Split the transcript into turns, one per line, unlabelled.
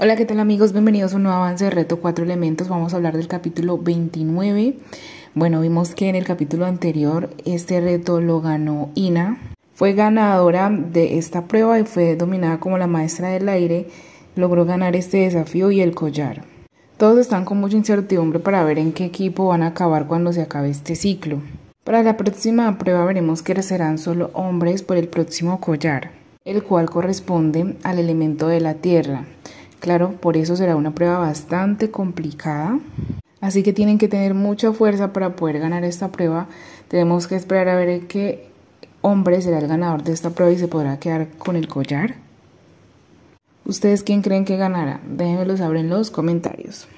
Hola, ¿qué tal amigos? Bienvenidos a un nuevo avance de Reto 4 Elementos. Vamos a hablar del capítulo 29. Bueno, vimos que en el capítulo anterior este reto lo ganó Ina. Fue ganadora de esta prueba y fue dominada como la maestra del aire. Logró ganar este desafío y el collar. Todos están con mucha incertidumbre para ver en qué equipo van a acabar cuando se acabe este ciclo. Para la próxima prueba veremos que serán solo hombres por el próximo collar, el cual corresponde al elemento de la tierra. Claro, por eso será una prueba bastante complicada. Así que tienen que tener mucha fuerza para poder ganar esta prueba. Tenemos que esperar a ver qué hombre será el ganador de esta prueba y se podrá quedar con el collar. ¿Ustedes quién creen que ganará? Déjenmelo saber en los comentarios.